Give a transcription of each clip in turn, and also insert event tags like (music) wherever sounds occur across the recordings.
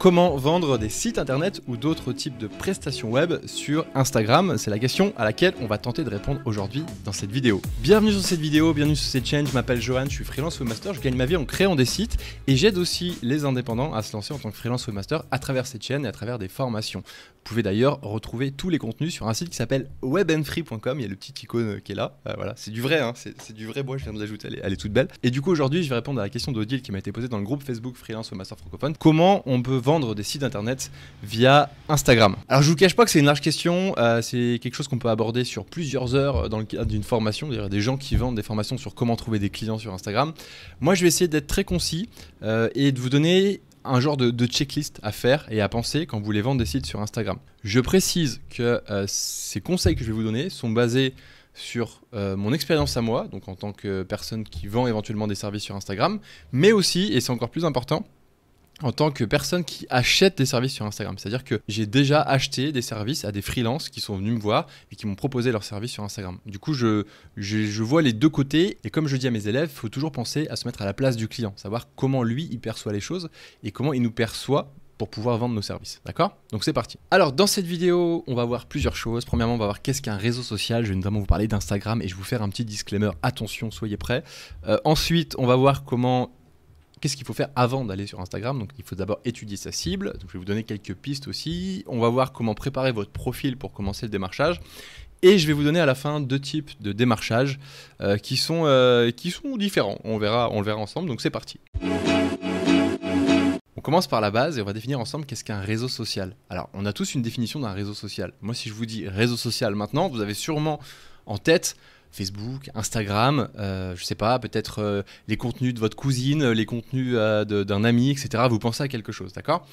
Comment vendre des sites internet ou d'autres types de prestations web sur Instagram C'est la question à laquelle on va tenter de répondre aujourd'hui dans cette vidéo. Bienvenue sur cette vidéo, bienvenue sur cette chaîne. Je m'appelle Johan, je suis freelance webmaster, je gagne ma vie en créant des sites et j'aide aussi les indépendants à se lancer en tant que freelance webmaster à travers cette chaîne et à travers des formations. Vous pouvez d'ailleurs retrouver tous les contenus sur un site qui s'appelle webandfree.com. Il y a le petit icône qui est là. Euh, voilà, c'est du vrai, hein. c'est du vrai bois. Je viens de l'ajouter, elle, elle, est toute belle. Et du coup, aujourd'hui, je vais répondre à la question d'Odile qui m'a été posée dans le groupe Facebook Freelance Webmaster Francophone. Comment on peut vendre vendre des sites internet via Instagram Alors je vous cache pas que c'est une large question, euh, c'est quelque chose qu'on peut aborder sur plusieurs heures euh, dans le cadre d'une formation, il des gens qui vendent des formations sur comment trouver des clients sur Instagram. Moi je vais essayer d'être très concis euh, et de vous donner un genre de, checklist à faire et à penser quand vous voulez vendre des sites sur Instagram. Je précise que ces conseils que je vais vous donner sont basés sur mon expérience à moi, donc en tant que personne qui vend éventuellement des services sur Instagram, mais aussi, et c'est encore plus important, en tant que personne qui achète des services sur Instagram. C'est-à-dire que j'ai déjà acheté des services à des freelances qui sont venus me voir et qui m'ont proposé leurs services sur Instagram. Du coup, je, je, vois les deux côtés et comme je dis à mes élèves, il faut toujours penser à se mettre à la place du client, savoir comment lui, il perçoit les choses et comment il nous perçoit pour pouvoir vendre nos services. D'accord Donc c'est parti. Alors dans cette vidéo, on va voir plusieurs choses. Premièrement, on va voir qu'est-ce qu'un réseau social. Je vais notamment vous parler d'Instagram et je vais vous faire un petit disclaimer. Attention, soyez prêts. Euh, ensuite, on va voir comment qu'est-ce qu'il faut faire avant d'aller sur Instagram Donc il faut d'abord étudier sa cible. Donc, je vais vous donner quelques pistes aussi. On va voir comment préparer votre profil pour commencer le démarchage. Et je vais vous donner à la fin deux types de démarchage euh, qui, sont, euh, qui sont différents. On verra, on le verra ensemble, donc c'est parti. On commence par la base et on va définir ensemble qu'est-ce qu'un réseau social. Alors, on a tous une définition d'un réseau social. Moi, si je vous dis réseau social maintenant, vous avez sûrement en tête Facebook, Instagram, je euh, je sais pas, peut-être euh, les contenus de votre cousine, les contenus euh, d'un ami, etc. Vous pensez à quelque chose, d'accord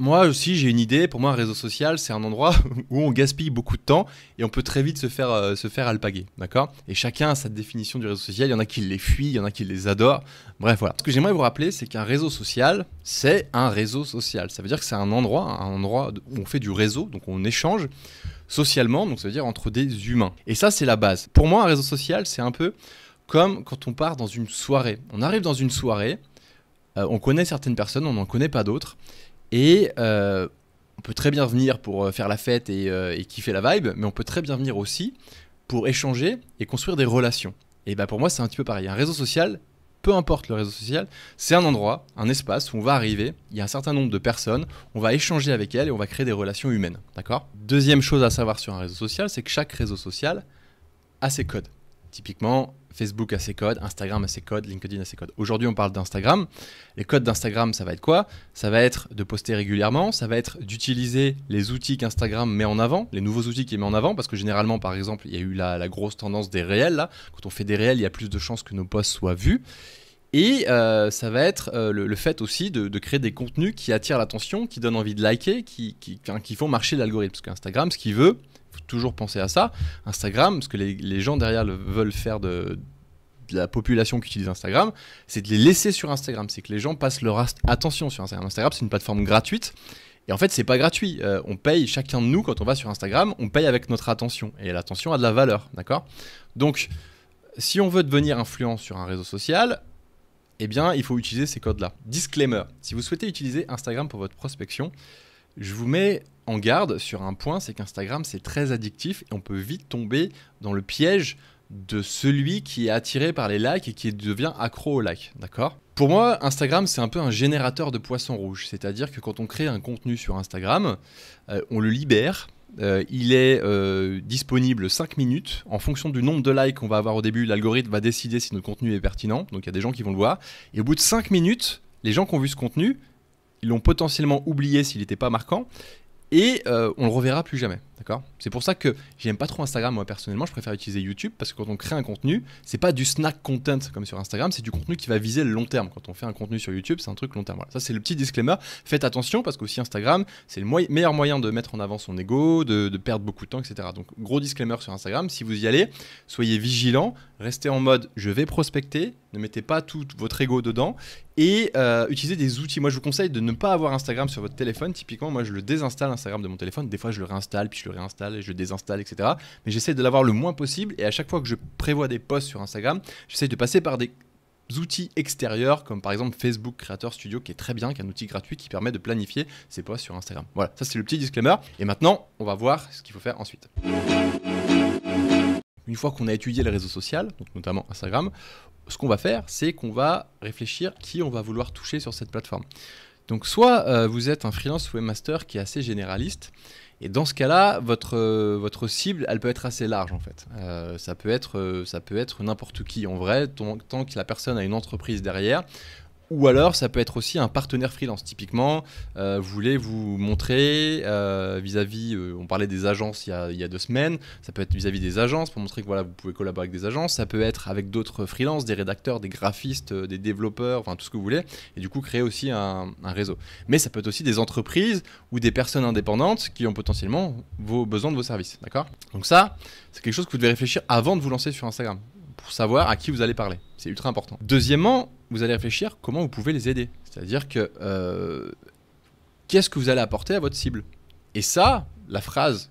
moi aussi, j'ai une idée. Pour moi, un réseau social, c'est un endroit (laughs) où on gaspille beaucoup de temps et on peut très vite se faire, euh, se faire alpaguer. D'accord Et chacun a sa définition du réseau social. Il y en a qui les fuit, il y en a qui les adore, Bref, voilà. Ce que j'aimerais vous rappeler, c'est qu'un réseau social, c'est un réseau social. Ça veut dire que c'est un endroit, un endroit où on fait du réseau, donc on échange socialement, donc ça veut dire entre des humains. Et ça, c'est la base. Pour moi, un réseau social, c'est un peu comme quand on part dans une soirée. On arrive dans une soirée, euh, on connaît certaines personnes, on n'en connaît pas d'autres. Et euh, on peut très bien venir pour euh, faire la fête et, euh, et, kiffer la vibe, mais on peut très bien venir aussi pour échanger et construire des relations. Et bah, pour moi, c'est un petit peu pareil. Un réseau social, peu importe le réseau social, c'est un endroit, un espace où on va arriver, il y a un certain nombre de personnes, on va échanger avec elles et on va créer des relations humaines. D'accord Deuxième chose à savoir sur un réseau social, c'est que chaque réseau social a ses codes. Typiquement, Facebook a ses codes, Instagram a ses codes, LinkedIn a ses codes. Aujourd'hui, on parle d'Instagram. Les codes d'Instagram, ça va être quoi Ça va être de poster régulièrement, ça va être d'utiliser les outils qu'Instagram met en avant, les nouveaux outils qu'il met en avant, parce que généralement, par exemple, il y a eu la, grosse tendance des réels. Quand on fait des réels, il y a plus de chances que nos posts soient vus. Et euh, ça va être euh, le, fait aussi de, créer des contenus qui attirent l'attention, qui donnent envie de liker, qui, qui, qui font marcher l'algorithme. Parce qu'Instagram, ce qu'il veut, toujours penser à ça. Instagram, ce que les, gens derrière veulent faire de, la population qui utilise Instagram, c'est de les laisser sur Instagram. C'est que les gens passent leur attention sur Instagram. Instagram, c'est une plateforme gratuite. Et en fait, c'est pas gratuit. Euh, on paye chacun de nous quand on va sur Instagram, on paye avec notre attention. Et l'attention a de la valeur, d'accord Donc, si on veut devenir influent sur un réseau social, eh bien, il faut utiliser ces codes-là. Disclaimer, si vous souhaitez utiliser Instagram pour votre prospection, je vous mets en garde sur un point, c'est qu'Instagram, c'est très addictif et on peut vite tomber dans le piège de celui qui est attiré par les likes et qui devient accro aux likes, d'accord Pour moi, Instagram, c'est un peu un générateur de poissons rouges, c'est-à-dire que quand on crée un contenu sur Instagram, euh, on le libère, euh, il est euh, disponible 5 minutes. En fonction du nombre de likes qu'on va avoir au début, l'algorithme va décider si notre contenu est pertinent. Donc il y a des gens qui vont le voir. Et au bout de 5 minutes, les gens qui ont vu ce contenu, ils l'ont potentiellement oublié s'il n'était pas marquant, et euh, on le reverra plus jamais. D'accord C'est pour ça que j'aime pas trop Instagram, moi personnellement, je préfère utiliser YouTube parce que quand on crée un contenu, c'est pas du snack content comme sur Instagram, c'est du contenu qui va viser le long terme. Quand on fait un contenu sur YouTube, c'est un truc long terme. ça c'est le petit disclaimer. Faites attention parce qu'aussi Instagram, c'est le meilleur moyen de mettre en avant son ego, de, perdre beaucoup de temps, etc. Donc gros disclaimer sur Instagram, si vous y allez, soyez vigilant, restez en mode je vais prospecter, ne mettez pas tout votre ego dedans et euh, utilisez des outils. Moi je vous conseille de ne pas avoir Instagram sur votre téléphone. Typiquement, moi je le désinstalle Instagram de mon téléphone, des fois je le réinstalle, puis je le réinstalle, et je désinstalle, etc. Mais j'essaie de l'avoir le moins possible et à chaque fois que je prévois des posts sur Instagram, j'essaie de passer par des outils extérieurs comme par exemple Facebook Creator Studio qui est très bien, qui est un outil gratuit qui permet de planifier ses posts sur Instagram. Voilà, ça c'est le petit disclaimer. Et maintenant, on va voir ce qu'il faut faire ensuite. Une fois qu'on a étudié les réseaux sociaux, donc notamment Instagram, ce qu'on va faire, c'est qu'on va réfléchir qui on va vouloir toucher sur cette plateforme. Donc soit euh, vous êtes un freelance webmaster qui est assez généraliste et dans ce cas-là, votre, euh, votre cible, elle peut être assez large en fait. Euh, ça peut être, euh, ça peut être n'importe qui en vrai, tant que la personne a une entreprise derrière. Ou alors, ça peut être aussi un partenaire freelance. Typiquement, euh, vous voulez vous montrer euh, vis-à-vis, euh, on parlait des agences il y, a, deux semaines, ça peut être vis-à-vis des agences pour montrer que voilà, vous pouvez collaborer avec des agences, ça peut être avec d'autres freelances, des rédacteurs, des graphistes, des développeurs, enfin tout ce que vous voulez, et du coup créer aussi un, un réseau. Mais ça peut être aussi des entreprises ou des personnes indépendantes qui ont potentiellement vos besoins de vos services, d'accord Donc ça, c'est quelque chose que vous devez réfléchir avant de vous lancer sur Instagram pour savoir à qui vous allez parler. C'est ultra important. Deuxièmement, vous allez réfléchir comment vous pouvez les aider. C'est-à-dire que euh, qu'est-ce que vous allez apporter à votre cible Et ça, la phrase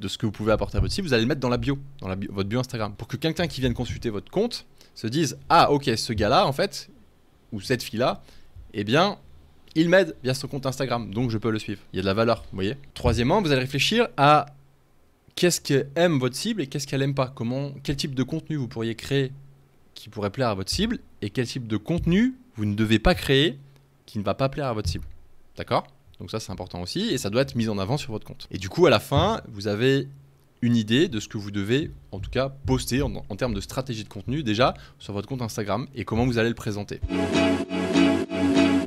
de ce que vous pouvez apporter à votre cible, vous allez mettre dans la bio, dans la votre bio Instagram, pour que quelqu'un qui vienne consulter votre compte se dise ah ok ce gars-là en fait ou cette fille-là, eh bien il m'aide via son compte Instagram, donc je peux le suivre. Il y a de la valeur, vous voyez. Troisièmement, vous allez réfléchir à qu'est-ce aime votre cible et qu'est-ce qu'elle aime pas Comment, Quel type de contenu vous pourriez créer qui pourrait plaire à votre cible et quel type de contenu vous ne devez pas créer qui ne va pas plaire à votre cible. D'accord Donc ça c'est important aussi et ça doit être mis en avant sur votre compte. Et du coup à la fin, vous avez une idée de ce que vous devez en tout cas poster en, en termes de stratégie de contenu déjà sur votre compte Instagram et comment vous allez le présenter.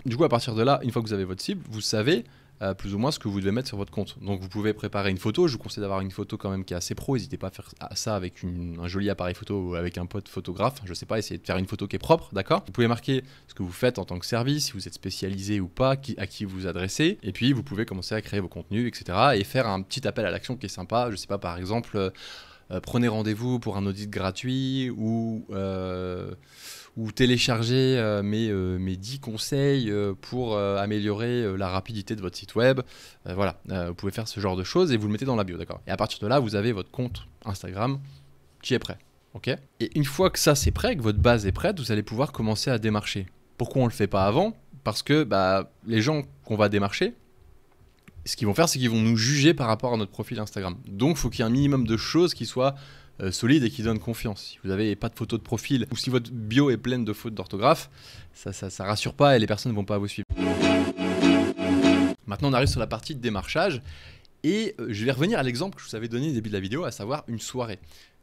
Du coup à partir de là, une fois que vous avez votre cible, vous savez euh, plus ou moins ce que vous devez mettre sur votre compte. Donc vous pouvez préparer une photo. Je vous conseille d'avoir une photo quand même qui est assez pro. N'hésitez pas à faire ça avec un joli appareil photo ou avec un pote photographe. Je sais pas, essayez de faire une photo qui est propre, d'accord Vous pouvez marquer ce que vous faites en tant que service, si vous êtes spécialisé ou pas, à qui vous adressez. Et puis vous pouvez commencer à créer vos contenus, etc. Et faire un petit appel à l'action qui est sympa. Je sais pas, par exemple. Euh, euh, prenez rendez-vous pour un audit gratuit ou, euh, ou téléchargez euh, mes, mes, 10 conseils pour améliorer la rapidité de votre site web. voilà, vous pouvez faire ce genre de choses et vous le mettez dans la bio, d'accord Et à partir de là, vous avez votre compte Instagram qui est prêt. ok et une fois que ça c'est prêt, que votre base est prête, vous allez pouvoir commencer à démarcher. Pourquoi on ne le fait pas avant Parce que bah, les gens qu'on va démarcher, ce qu'ils vont faire, c'est qu'ils vont nous juger par rapport à notre profil Instagram. Donc, il faut qu'il y ait un minimum de choses qui soient euh, solides et qui donnent confiance. Si vous n'avez pas de photo de profil ou si votre bio est pleine de fautes d'orthographe, ça, ne rassure pas et les personnes ne vont pas vous suivre. Maintenant, on arrive sur la partie de démarchage. Et euh, je vais revenir à l'exemple que je vous avais donné au début de la vidéo, à savoir une soirée.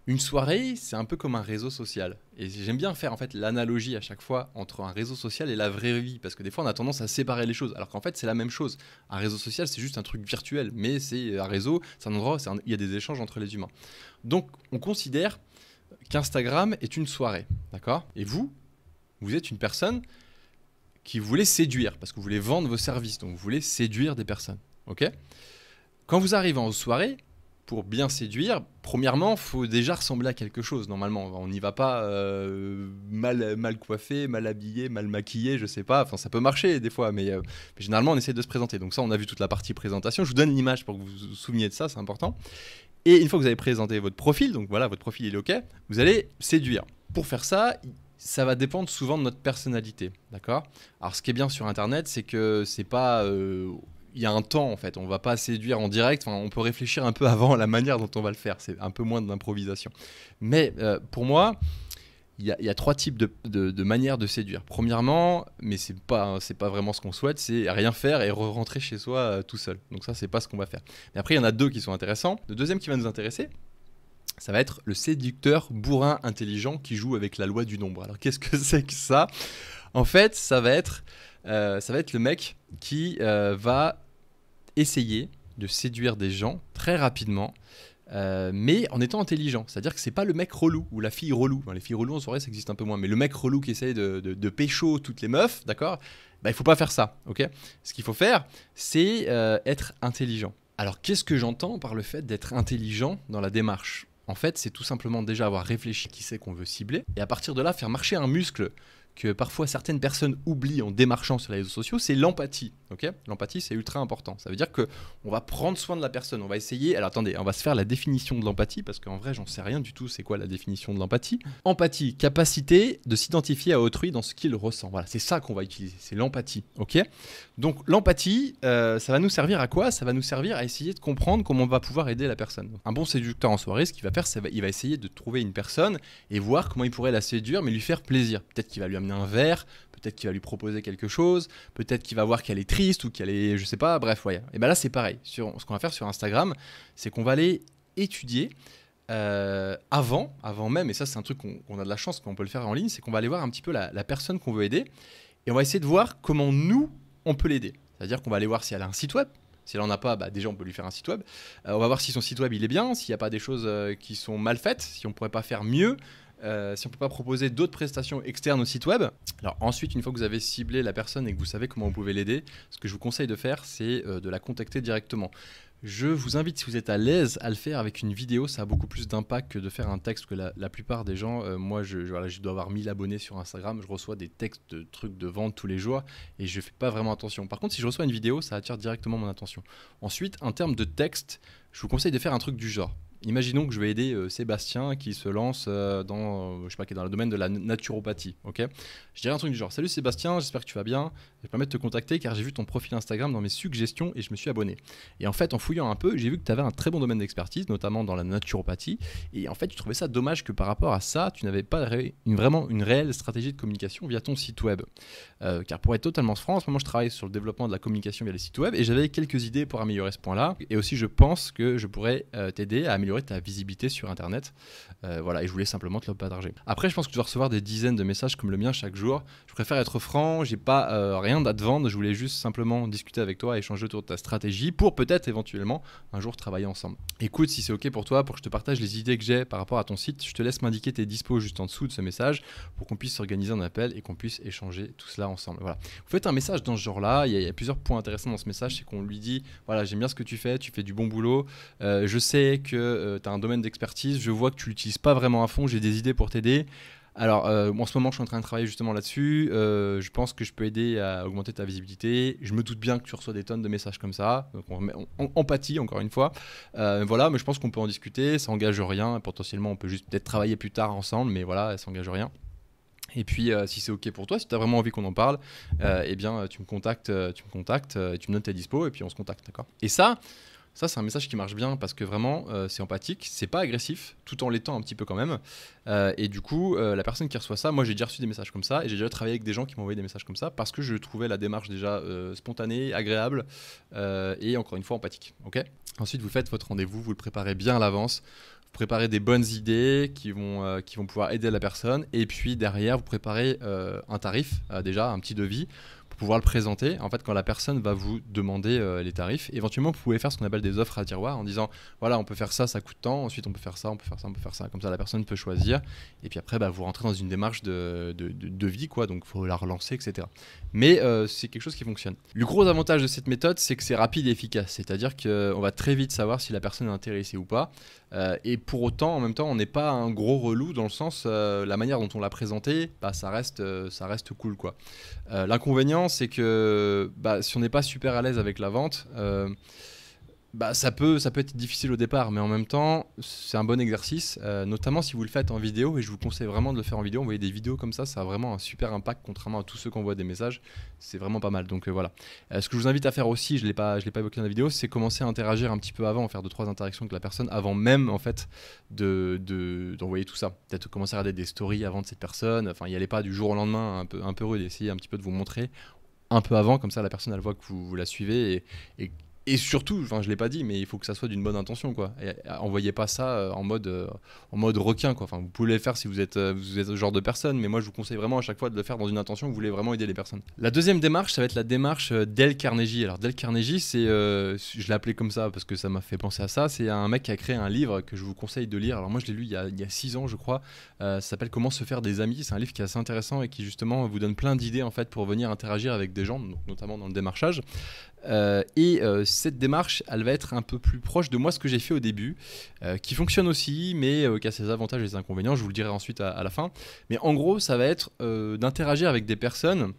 Une soirée, c'est un peu comme un réseau social. Et j'aime bien faire en fait l'analogie à chaque fois entre un réseau social et la vraie vie, parce que des fois on a tendance à séparer les choses, alors qu'en fait c'est la même chose. Un réseau social, c'est juste un truc virtuel, mais c'est un réseau, c'est un endroit il y a des échanges entre les humains. Donc on considère qu'Instagram est une soirée, d'accord Et vous, vous êtes une personne qui voulait séduire, parce que vous voulez vendre vos services, donc vous voulez séduire des personnes, ok Quand vous arrivez en soirée, pour bien séduire, premièrement, faut déjà ressembler à quelque chose. Normalement, on n'y va pas euh, mal, coiffé, mal habillé, mal maquillé, je sais pas. Enfin, ça peut marcher des fois, euh, mais, généralement, on essaie de se présenter. Donc ça, on a vu toute la partie présentation. Je vous donne l'image pour que vous vous souveniez de ça, c'est important. Et une fois que vous avez présenté votre profil, donc voilà, votre profil est OK, vous allez séduire. Pour faire ça, ça va dépendre souvent de notre personnalité, d'accord Alors, ce qui est bien sur Internet, c'est que c'est pas euh, il y a un temps en fait. On va pas séduire en direct. on peut réfléchir un peu (laughs) avant la manière dont on va le faire. C'est un peu moins d'improvisation. Mais euh, pour moi, il y, a trois types de, manières de séduire. Premièrement, mais c'est pas c'est pas vraiment ce qu'on souhaite, c'est rien faire et rentrer chez soi euh, tout seul. Donc ça, c'est pas ce qu'on va faire. Mais après, il y en a deux qui sont intéressants. Le deuxième qui va nous intéresser, ça va être le séducteur bourrin intelligent qui joue avec la loi du nombre. Alors qu'est-ce que (laughs) c'est que ça En fait, ça va être, euh, ça va être le mec qui va essayer de séduire des gens très rapidement. Euh, mais en étant intelligent. C'est-à-dire que c'est pas le mec relou ou la fille relou. les filles relou, en soirée, ça existe un peu moins. Mais le mec relou qui essaye de, de, pécho toutes les meufs, d'accord Bah, il faut pas faire ça, ok Ce qu'il faut faire, c'est euh, être intelligent. Alors, qu'est-ce que j'entends par le fait d'être intelligent dans la démarche En fait, c'est tout simplement déjà avoir réfléchi qui c'est qu'on veut cibler et à partir de là, faire marcher un muscle que parfois certaines personnes oublient en démarchant sur les réseaux sociaux, c'est l'empathie. OK, l'empathie, c'est ultra important. Ça veut dire que on va prendre soin de la personne, on va essayer. Alors attendez, on va se faire la définition de l'empathie parce qu'en vrai, j'en sais rien du tout. C'est quoi la définition de l'empathie Empathie, capacité de s'identifier à autrui dans ce qu'il ressent. Voilà, c'est ça qu'on va utiliser. C'est l'empathie. Ok Donc l'empathie, euh, ça va nous servir à quoi Ça va nous servir à essayer de comprendre comment on va pouvoir aider la personne. Un bon séducteur en soirée, ce qu'il va faire, c'est il va essayer de trouver une personne et voir comment il pourrait la séduire, mais lui faire plaisir. Peut-être qu'il va lui un verre, peut-être qu'il va lui proposer quelque chose, peut-être qu'il va voir qu'elle est triste ou qu'elle est, je sais pas, bref, ouais. Et ben là, c'est pareil. Sur, ce qu'on va faire sur Instagram, c'est qu'on va aller étudier euh, avant, avant même, et ça, c'est un truc qu'on a de la chance qu'on peut le faire en ligne, c'est qu'on va aller voir un petit peu la, personne qu'on veut aider et on va essayer de voir comment nous, on peut l'aider. C'est-à-dire qu'on va aller voir si elle a un site web, si elle n'en a pas, bah, déjà on peut lui faire un site web. Euh, on va voir si son site web il est bien, s'il n'y a pas des choses euh, qui sont mal faites, si on pourrait pas faire mieux. Euh, si on peut pas proposer d'autres prestations externes au site web. Alors ensuite, une fois que vous avez ciblé la personne et que vous savez comment vous pouvez l'aider, ce que je vous conseille de faire, c'est euh, de la contacter directement. Je vous invite, si vous êtes à l'aise à le faire avec une vidéo, ça a beaucoup plus d'impact que de faire un texte que la, plupart des gens. Euh, moi, je, je, dois avoir 1000 abonnés sur Instagram, je reçois des textes de trucs de vente tous les jours et je ne fais pas vraiment attention. Par contre, si je reçois une vidéo, ça attire directement mon attention. Ensuite, en termes de texte, je vous conseille de faire un truc du genre imaginons que je vais aider euh, Sébastien qui se lance euh, dans, euh, je sais pas, dans le domaine de la naturopathie. Ok, je dirais un truc du genre Salut Sébastien, j'espère que tu vas bien. Je vais permettre de te contacter car j'ai vu ton profil Instagram dans mes suggestions et je me suis abonné. Et en fait, en fouillant un peu, j'ai vu que tu avais un très bon domaine d'expertise, notamment dans la naturopathie. Et en fait, tu trouvais ça dommage que par rapport à ça, tu n'avais pas une, vraiment une réelle stratégie de communication via ton site web. car pour être totalement franc, en ce moment, je travaille sur le développement de la communication via les sites web et j'avais quelques idées pour améliorer ce point-là. Et aussi, je pense que je pourrais t'aider à améliorer améliorer ta visibilité sur Internet. Euh, voilà, et je voulais simplement te le partager. Après, je pense que tu vas recevoir des dizaines de messages comme le mien chaque jour. Je préfère être franc, j'ai pas euh, rien à te vendre, je voulais juste simplement discuter avec toi, échanger autour de ta stratégie pour peut-être éventuellement un jour travailler ensemble. Écoute, si c'est OK pour toi, pour que je te partage les idées que j'ai par rapport à ton site, je te laisse m'indiquer tes dispos juste en dessous de ce message pour qu'on puisse s'organiser un appel et qu'on puisse échanger tout cela ensemble. Voilà. Vous faites un message dans ce genre-là, il y, a plusieurs points intéressants dans ce message, c'est qu'on lui dit, voilà, j'aime bien ce que tu fais, tu fais du bon boulot, euh, je sais que euh, t'as tu as un domaine d'expertise, je vois que tu l'utilises pas vraiment à fond, j'ai des idées pour t'aider. Alors, euh, en ce moment, je suis en train de travailler justement là-dessus. Euh, je pense que je peux aider à augmenter ta visibilité. Je me doute bien que tu reçois des tonnes de messages comme ça. Donc, on, encore une fois. voilà, mais je pense qu'on peut en discuter. Ça engage rien. Potentiellement, on peut juste peut-être travailler plus tard ensemble, mais voilà, ça engage rien. Et puis, si c'est OK pour toi, si tu as vraiment envie qu'on en parle, eh bien, tu me contactes, tu me contactes, tu me donnes tes dispo et puis on se contacte, d'accord Et ça, ça, c'est un message qui marche bien parce que vraiment, euh, c'est empathique, c'est pas agressif, tout en l'étant un petit peu quand même. Euh, et du coup, euh, la personne qui reçoit ça, moi j'ai déjà reçu des messages comme ça et j'ai déjà travaillé avec des gens qui m'ont envoyé des messages comme ça parce que je trouvais la démarche déjà spontanée, agréable et encore une fois empathique. Ok Ensuite, vous faites votre rendez-vous, vous le préparez bien à l'avance. Vous préparez des bonnes idées qui vont, qui vont pouvoir aider la personne. Et puis derrière, vous préparez un tarif, déjà, un petit devis pouvoir le présenter. En fait, quand la personne va vous demander euh, les tarifs, éventuellement, vous pouvez faire ce qu'on appelle des offres à tiroir en disant voilà, on peut faire ça, ça coûte tant, ensuite on peut faire ça, on peut faire ça, on peut faire ça. Comme ça, la personne peut choisir. Et puis après, bah, vous rentrez dans une démarche de, de, vie, quoi. Donc, il faut la relancer, etc. Mais euh, c'est quelque chose qui fonctionne. Le gros avantage de cette méthode, c'est que c'est rapide et efficace. C'est-à-dire qu'on va très vite savoir si la personne est intéressée ou pas. Euh, et pour autant, en même temps, on n'est pas un gros relou dans le sens, la manière dont on l'a présenté, bah, ça, reste, ça reste cool, quoi. L'inconvénient, c'est que bah, si on n'est pas super à l'aise avec la vente, euh, bah, ça, peut, ça peut être difficile au départ, mais en même temps, c'est un bon exercice, euh, notamment si vous le faites en vidéo, et je vous conseille vraiment de le faire en vidéo. Envoyer des vidéos comme ça, ça a vraiment un super impact, contrairement à tous ceux qu'on voit des messages. C'est vraiment pas mal. Donc euh, voilà. ce que je vous invite à faire aussi, je ne l'ai pas évoqué dans la vidéo, c'est commencer à interagir un petit peu avant, faire deux, trois interactions avec la personne, avant même, en fait, d'envoyer de, tout ça. Peut-être commencer à regarder des stories avant de cette personne. Enfin, il n'y aller pas du jour au lendemain, un peu, un peu un petit peu de vous montrer un peu avant, comme ça la personne elle voit que vous, la suivez et, et et surtout, enfin je l'ai pas dit, mais il faut que ça soit d'une bonne intention quoi. envoyez pas ça euh, en mode euh, en mode requin quoi. Enfin vous pouvez le faire si vous êtes euh, vous êtes ce genre de personne, mais moi je vous conseille vraiment à chaque fois de le faire dans une intention où vous voulez vraiment aider les personnes. La deuxième démarche, ça va être la démarche Del Carnegie. Alors Del Carnegie, c'est je l'appelais comme ça parce que ça m'a fait penser à ça. C'est un mec qui a créé un livre que je vous conseille de lire. Alors moi je l'ai lu il y a il six ans je crois. ça s'appelle Comment se faire des amis. C'est un livre qui est assez intéressant et qui justement vous donne plein d'idées en fait pour venir interagir avec des gens, notamment dans le démarchage. et cette démarche, elle va être un peu plus proche de moi ce que j'ai fait au début, euh, qui fonctionne aussi, mais euh, qui a ses avantages et ses inconvénients. Je vous le dirai ensuite à la fin. Mais en gros, ça va être euh, d'interagir avec des personnes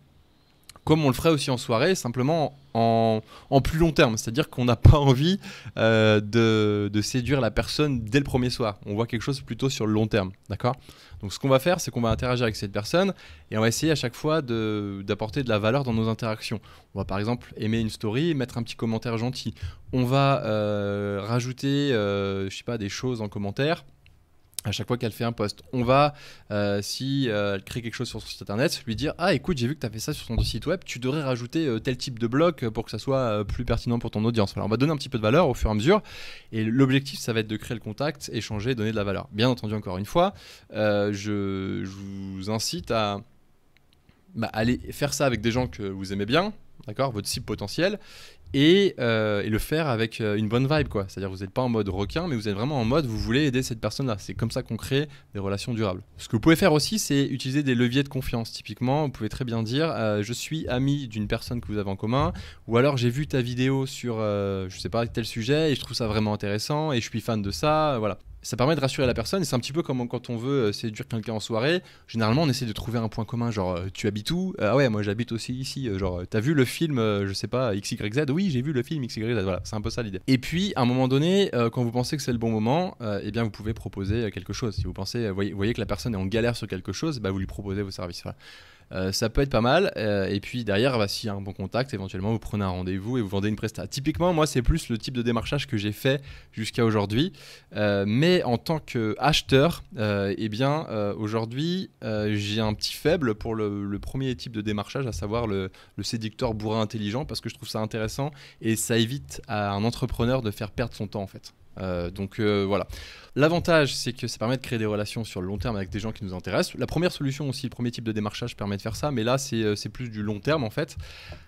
comme on le ferait aussi en soirée, simplement en, plus long terme. C'est-à-dire qu'on n'a (laughs) pas envie euh, de, séduire la personne dès le premier soir. On voit quelque chose plutôt sur le long terme. D'accord Donc ce qu'on va faire, c'est qu'on va interagir avec cette personne et on va essayer à chaque fois d'apporter de, la valeur dans nos interactions. On va par exemple aimer une story, mettre un petit commentaire gentil. On va euh, rajouter, euh, je sais pas, des choses en commentaire à chaque fois qu'elle fait un post. On va, euh, si euh, elle crée quelque chose sur son site internet, lui dire Ah, écoute, j'ai vu que tu as fait ça sur ton site web, tu devrais rajouter euh, tel type de bloc pour que ça soit plus pertinent pour ton audience. Alors, on va donner un petit peu de valeur au fur et à mesure. Et l'objectif, ça va être de créer le contact, échanger, donner de la valeur. Bien entendu, encore une fois, je, vous incite à bah, aller faire ça avec des gens que vous aimez bien, d'accord, votre cible potentielle, euh, et, le faire avec euh, une bonne vibe, quoi. C'est-à-dire, vous n'êtes pas en mode requin, mais vous êtes vraiment en mode, vous voulez aider cette personne-là. C'est comme ça qu'on crée des relations durables. Ce que vous pouvez faire aussi, c'est utiliser des leviers de confiance. Typiquement, vous pouvez très bien dire, euh, je suis ami d'une personne que vous avez en commun, ou alors j'ai vu ta vidéo sur, je sais pas, tel sujet, et je trouve ça vraiment intéressant, et je suis fan de ça, voilà ça permet de rassurer la personne. C'est un petit peu comme quand on veut euh, séduire quelqu'un en soirée. Généralement, on essaie de trouver un point commun, genre euh, tu habites où Ah ouais, moi j'habite aussi ici. Euh, genre, t'as vu le film, je sais pas, XYZ Oui, j'ai vu le film XYZ. Voilà, c'est un peu ça l'idée. Et puis, à un moment donné, quand vous pensez que c'est le bon moment, eh bien, vous pouvez proposer quelque chose. Si vous pensez, voyez, que la personne est en galère sur quelque chose, bah, vous lui proposez vos services. Voilà. Euh, ça peut être pas mal. Euh, et puis derrière, va bah, il y a un bon contact, éventuellement, vous prenez un rendez-vous et vous vendez une presta. Typiquement, moi, c'est plus le type de démarchage que j'ai fait jusqu'à aujourd'hui. Euh, mais en tant qu'acheteur, eh bien, aujourd'hui, j'ai un petit faible pour le, premier type de démarchage, à savoir le, le, séducteur bourrin intelligent, parce que je trouve ça intéressant et ça évite à un entrepreneur de faire perdre son temps, en fait. donc voilà. L'avantage, c'est que ça permet de créer des relations sur le long terme avec des gens qui nous intéressent. La première solution aussi, le premier type de démarchage permet de faire ça, mais là, c'est euh, plus du long terme en fait.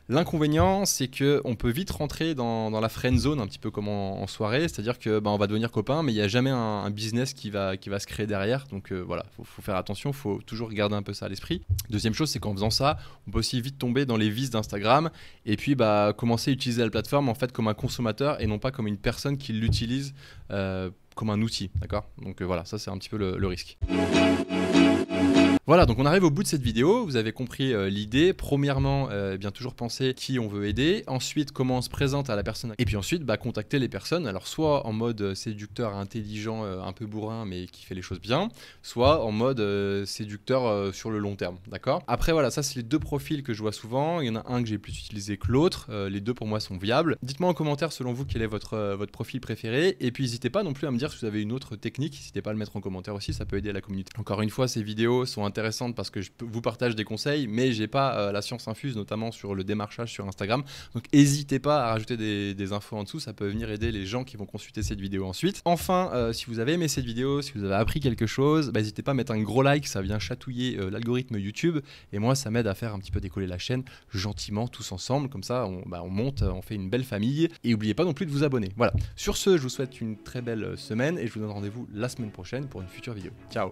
L'inconvénient, c'est qu'on peut vite rentrer dans, la friend zone, un petit peu comme en, soirée, c'est-à-dire que ben, on va devenir copain, mais il n'y a jamais un, business qui va, se créer derrière. Donc euh, voilà, faut, faut faire attention, Il faut toujours garder un peu ça à l'esprit. Deuxième chose, c'est qu'en faisant ça, on peut aussi vite tomber dans les vices d'Instagram et puis bah, commencer à utiliser la plateforme en fait comme un consommateur et non pas comme une personne qui l'utilise euh, comme un outil, d'accord Donc euh, voilà, ça c'est un petit peu le, le risque. Voilà, donc on arrive au bout de cette vidéo. Vous avez compris euh, l'idée. Premièrement, euh, eh bien toujours penser qui on veut aider. Ensuite, comment on se présente à la personne. Et puis ensuite, bah, contacter les personnes. Alors soit en mode euh, séducteur, intelligent, un peu bourrin, mais qui fait les choses bien. Soit en mode séducteur sur le long terme. D'accord Après, voilà, ça c'est les deux profils que je vois souvent. Il y en a un que j'ai plus utilisé que l'autre. les deux pour moi sont viables. Dites-moi en commentaire selon vous quel est votre, votre profil préféré. Et puis n'hésitez pas non plus à me dire si vous avez une autre technique. N'hésitez pas à le mettre en commentaire aussi, ça peut aider la communauté. Encore une fois, ces vidéos sont intéressantes intéressante parce que je vous partage des conseils, mais j'ai pas euh, la science infuse, notamment sur le démarchage sur Instagram. Donc n'hésitez pas à rajouter des, infos en dessous, ça peut venir aider les gens qui vont consulter cette vidéo ensuite. Enfin, euh, si vous avez aimé cette vidéo, si vous avez appris quelque chose, bah, n'hésitez pas à mettre un gros like, ça vient chatouiller euh, l'algorithme YouTube, et moi ça m'aide à faire un petit peu décoller la chaîne gentiment tous ensemble, comme ça on, bah, on monte, on fait une belle famille, et n'oubliez pas non plus de vous abonner. Voilà, sur ce, je vous souhaite une très belle semaine, et je vous donne rendez-vous la semaine prochaine pour une future vidéo. Ciao